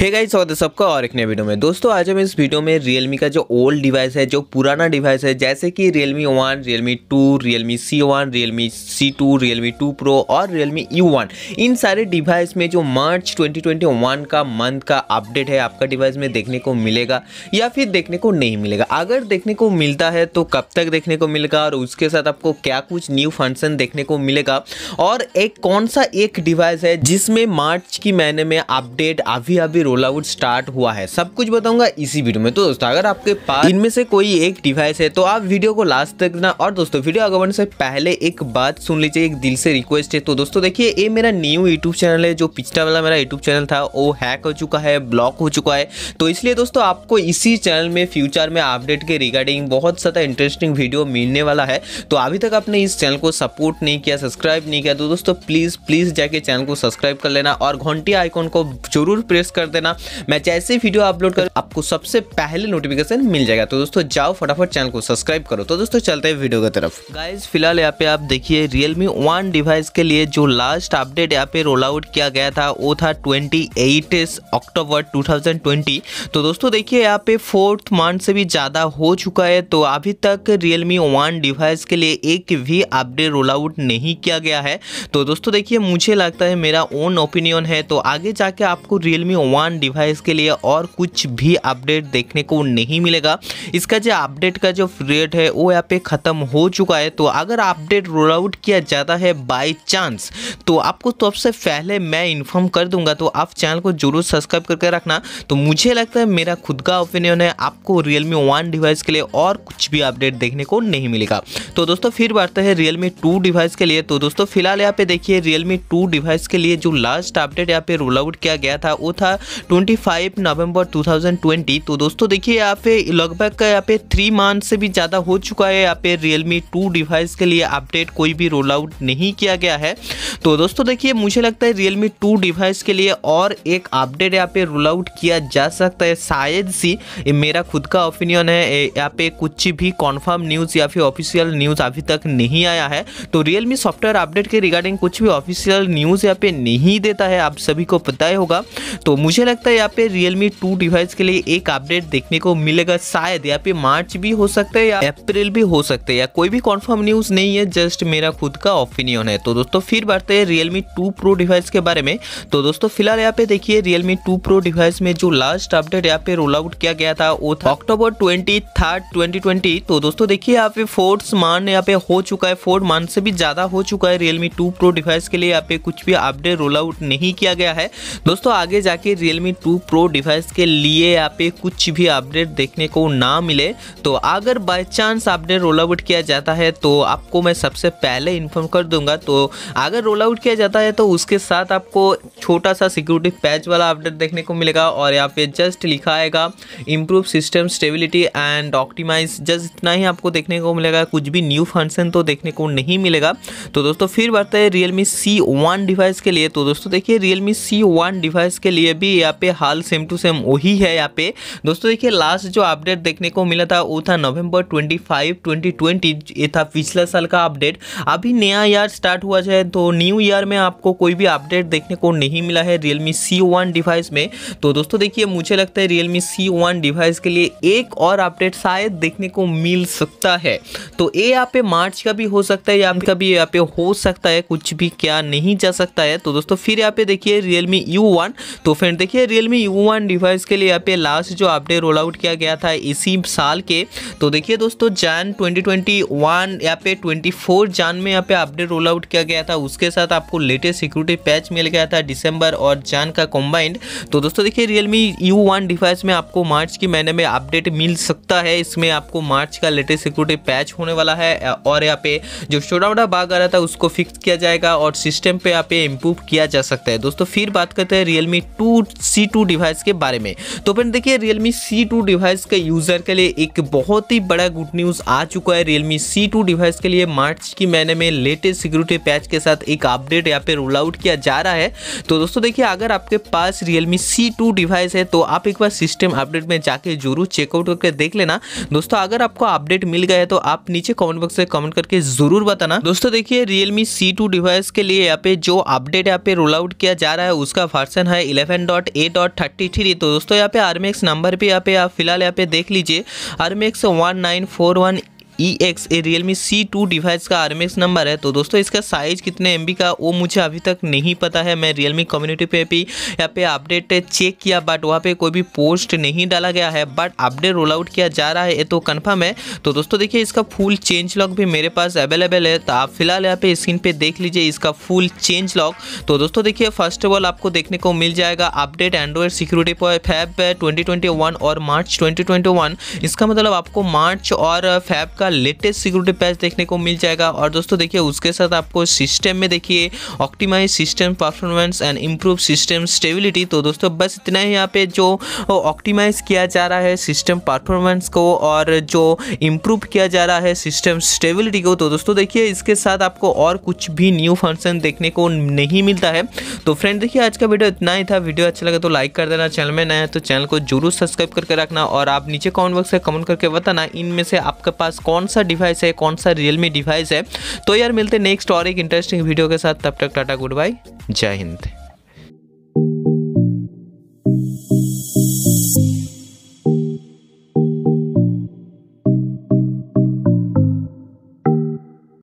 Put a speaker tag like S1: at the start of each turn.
S1: hey guys स्वागत है सबका और एक नए वीडियो में दोस्तों आज हम इस वीडियो में रियलमी का जो ओल्ड डिवाइस है जो पुराना डिवाइस है जैसे कि Realme one Realme two Realme C one C2, C two Pro two pro और Realme यू e वन इन सारे डिवाइस में जो मार्च 2021 का मंथ का अपडेट है आपका डिवाइस में देखने को मिलेगा या फिर देखने को नहीं मिलेगा अगर देखने को मिलता है तो कब तक देखने को मिलेगा और उसके साथ आपको क्या कुछ न्यू फंक्शन देखने को मिलेगा और एक कौन सा एक डिवाइस है जिसमें मार्च की महीने में अपडेट अभी अभी रोल आउट स्टार्ट हुआ है सब कुछ बताऊंगा इसी वीडियो में तो दोस्तों अगर आपके पास इनमें से कोई एक डिवाइस है तो आप वीडियो को लास्ट तक ना और दोस्तों वीडियो आगे बढ़ने से पहले एक बात सुन लीजिए एक दिल से रिक्वेस्ट है तो दोस्तों देखिए ये मेरा न्यू यूट्यूब चैनल है जो पिछड़ा वाला मेरा यूट्यूब चैनल था वो हैक हो चुका है ब्लॉक हो चुका है तो इसलिए दोस्तों आपको इसी चैनल में फ्यूचर में अपडेट के रिगार्डिंग बहुत ज़्यादा इंटरेस्टिंग वीडियो मिलने वाला है तो अभी तक आपने इस चैनल को सपोर्ट नहीं किया सब्सक्राइब नहीं किया तो दोस्तों प्लीज़ प्लीज़ जाके चैनल को सब्सक्राइब कर लेना और घंटी आइकॉन को जरूर प्रेस कर देना देना मैं जैसे वीडियो अपलोड कर आपको सबसे पहले नोटिफिकेशन मिल जाएगा तो दोस्तों जाओ फटाफट चैनल को सब्सक्राइब करो तो दोस्तों चलते हैं वीडियो की तरफ गाइज फिलहाल यहाँ पे आप देखिए रियलमी वन डिवाइस के लिए जो लास्ट अपडेट यहाँ पे रोल आउट किया गया था वो था ट्वेंटी अक्टूबर टू तो दोस्तों देखिए यहाँ पे फोर्थ मंथ से भी ज़्यादा हो चुका है तो अभी तक रियलमी वन डिवाइस के लिए एक भी अपडेट रोल आउट नहीं किया गया है तो दोस्तों देखिए मुझे लगता है मेरा ओन ओपिनियन है तो आगे जाके आपको रियलमी वन वन डिवाइस के लिए और कुछ भी अपडेट देखने को नहीं मिलेगा इसका जो अपडेट का जो पीरियड है वो यहाँ पे ख़त्म हो चुका है तो अगर अपडेट रोल आउट किया जाता है बाई चांस तो आपको तो सबसे तो पहले मैं इन्फॉर्म कर दूंगा तो आप चैनल को जरूर सब्सक्राइब करके रखना तो मुझे लगता है मेरा खुद का ओपिनियन है आपको रियलमी वन डिवाइस के लिए और कुछ भी अपडेट देखने को नहीं मिलेगा तो दोस्तों फिर बढ़ते हैं रियलमी टू डिवाइस के लिए तो दोस्तों फिलहाल यहाँ पे देखिए रियलमी टू डिवाइस के लिए जो लास्ट अपडेट यहाँ पे रोल आउट किया गया था वो था 25 नवंबर 2020 तो दोस्तों देखिए यहाँ पे लगभग यहाँ पे थ्री मंथ से भी ज़्यादा हो चुका है यहाँ पे मी टू डिवाइस के लिए अपडेट कोई भी रोल आउट नहीं किया गया है तो दोस्तों देखिए मुझे लगता है मी टू डिवाइस के लिए और एक अपडेट यहाँ पे रोल आउट किया जा सकता है शायद सी मेरा खुद का ओपिनियन है यहाँ पे कुछ भी कॉन्फर्म न्यूज़ या फिर ऑफिशियल न्यूज़ अभी तक नहीं आया है तो रियलमी सॉफ्टवेयर अपडेट के रिगार्डिंग कुछ भी ऑफिशियल न्यूज़ यहाँ पे नहीं देता है आप सभी को पता ही होगा तो मुझे लगता है यहाँ पे Realme 2 डिवाइस के लिए एक अपडेट देखने को मिलेगा शायद यहाँ पे मार्च भी हो सकता है या अप्रैल भी हो सकता है या कोई भी कॉन्फर्म न्यूज नहीं है जस्ट मेरा खुद का ओपिनियन है तो दोस्तों फिर बढ़ते हैं Realme 2 Pro डिवाइस के बारे में तो दोस्तों फिलहाल यहाँ पे देखिए Realme 2 Pro डिवाइस में जो लास्ट अपडेट यहाँ पे रोल आउट किया गया था वो था अक्टूबर ट्वेंटी थर्ड तो दोस्तों देखिए यहाँ पे फोर्थ मान यहाँ पे हो चुका है फोर्थ मान से भी ज्यादा हो चुका है रियलमी टू प्रो डिवाइस के लिए यहाँ पे कुछ भी अपडेट रोल आउट नहीं किया गया है दोस्तों आगे जाके रियल Realme 2 Pro डिवाइस के लिए यहाँ पे कुछ भी अपडेट देखने को ना मिले तो अगर by chance update roll out किया जाता है तो आपको मैं सबसे पहले इन्फॉर्म कर दूंगा तो अगर रोल आउट किया जाता है तो उसके साथ आपको छोटा सा सिक्योरिटी पैच वाला अपडेट देखने को मिलेगा और यहाँ पे जस्ट लिखा आएगा improve system stability and optimise just इतना ही आपको देखने को मिलेगा कुछ भी न्यू फंक्शन तो देखने को नहीं मिलेगा तो दोस्तों फिर बढ़ते हैं रियलमी सी डिवाइस के लिए तो दोस्तों देखिए रियलमी सी डिवाइस के लिए भी यहाँ पे हाल सेम टू सेम वही है यहाँ पे दोस्तों देखिए लास्ट जो अपडेट देखने को मिला था वो था नवंबर 25 2020 ये था पिछले साल का अपडेट अभी नया ईयर स्टार्ट हुआ है तो न्यू ईयर में आपको कोई भी अपडेट देखने को नहीं मिला है रियलमी सी डिवाइस में तो दोस्तों देखिए मुझे लगता है रियलमी सी डिवाइस के लिए एक और अपडेट शायद देखने को मिल सकता है तो ये यहाँ पे मार्च का भी हो सकता है या का भी यहाँ पे हो सकता है कुछ भी क्या नहीं जा सकता है तो दोस्तों फिर यहाँ पे देखिए रियलमी यू वन तो फ्रेंड देखिए Realme यू वन डिवाइस के लिए यहाँ पे लास्ट जो अपडेट रोल आउट किया गया था इसी साल के तो देखिए दोस्तों जैन 2021 यहाँ पे 24 जैन में यहाँ पे अपडेट रोल आउट किया गया था उसके साथ आपको लेटेस्ट सिक्योरिटी पैच मिल गया था दिसंबर और जैन का कॉम्बाइंड तो दोस्तों देखिए रियलमी यू वन डिवाइस में आपको मार्च के महीने में अपडेट मिल सकता है इसमें आपको मार्च का लेटेस्ट सिक्योरिटी पैच होने वाला है और यहाँ पे जो छोटा मोटा बाग आ रहा था उसको फिक्स किया जाएगा और सिस्टम पर यहाँ पे इम्प्रूव किया जा सकता है दोस्तों फिर बात करते हैं Realme two C two device के बारे में तो फ्रेंड देखिए रियलमी सी टू डिवाइस के यूज़र के लिए एक बहुत ही बड़ा गुड न्यूज़ आ चुका है रियलमी सी टू डिवाइस के लिए मार्च की महीने में लेटेस्ट सिक्योरिटी पैच के साथ एक अपडेट यहाँ पे रोल आउट किया जा रहा है तो दोस्तों देखिए अगर आपके पास रियलमी सी टू डिवाइस है तो आप एक बार सिस्टम अपडेट में जाके जरूर चेकआउट करके देख लेना दोस्तों अगर आपको अपडेट मिल गया है तो आप नीचे कॉमेंट बॉक्स में कमेंट करके जरूर बताना दोस्तों देखिए रियलमी सी टू डिवाइस के लिए यहाँ पे जो अपडेट यहाँ पे रोल आउट किया जा रहा है उसका वर्सन है eleven dot A dot thirty three तो दोस्तों यहाँ पे आर्मेक्स नंबर पे यहाँ पे आप फिलहाल यहाँ पे देख लीजिए RMX one nine four one E X A Realme C two device का आर नंबर है तो दोस्तों इसका साइज़ कितने एम का वो मुझे अभी तक नहीं पता है मैं रियल मी कम्युनिटी पे भी यहाँ पे अपडेट चेक किया बट वहाँ पे कोई भी पोस्ट नहीं डाला गया है बट अपडेट रोल आउट किया जा रहा है ये तो कन्फर्म है तो दोस्तों देखिए इसका फुल चेंज लॉक भी मेरे पास अवेलेबल है तो आप फिलहाल यहाँ पे स्क्रीन पर देख लीजिए इसका फुल चेंज लॉक तो दोस्तों देखिए फर्स्ट ऑफ ऑल आपको देखने को मिल जाएगा अपडेट एंड्रॉयड सिक्योरिटी पर फैब वन और मार्च वन इसका मतलब आपको मार्च और फैब का का लेटेस्ट सिक्योरिटी पैच देखने को मिल जाएगा और दोस्तों देखिए उसके साथ आपको सिस्टम में देखिए optimise system performance and improve system stability तो दोस्तों बस इतना ही यहाँ पे जो ऑक्टिमाइज किया जा रहा है सिस्टम परफॉर्मेंस को और जो इम्प्रूव किया जा रहा है सिस्टम स्टेबिलिटी को तो दोस्तों देखिए इसके साथ आपको और कुछ भी न्यू फंक्शन देखने को नहीं मिलता है तो फ्रेंड देखिए आज का वीडियो इतना ही था वीडियो अच्छा लगा तो लाइक कर देना चैनल में नया तो चैनल को जरूर सब्सक्राइब करके रखना और आप नीचे कॉमेंट बॉक्स में कमेंट करके बताना इनमें से आपके पास कौन कौन सा डिवाइस है कौन सा रियलमी डिवाइस है तो यार मिलते नेक्स्ट और एक इंटरेस्टिंग वीडियो के साथ तब तक टाटा गुड बाय जय हिंद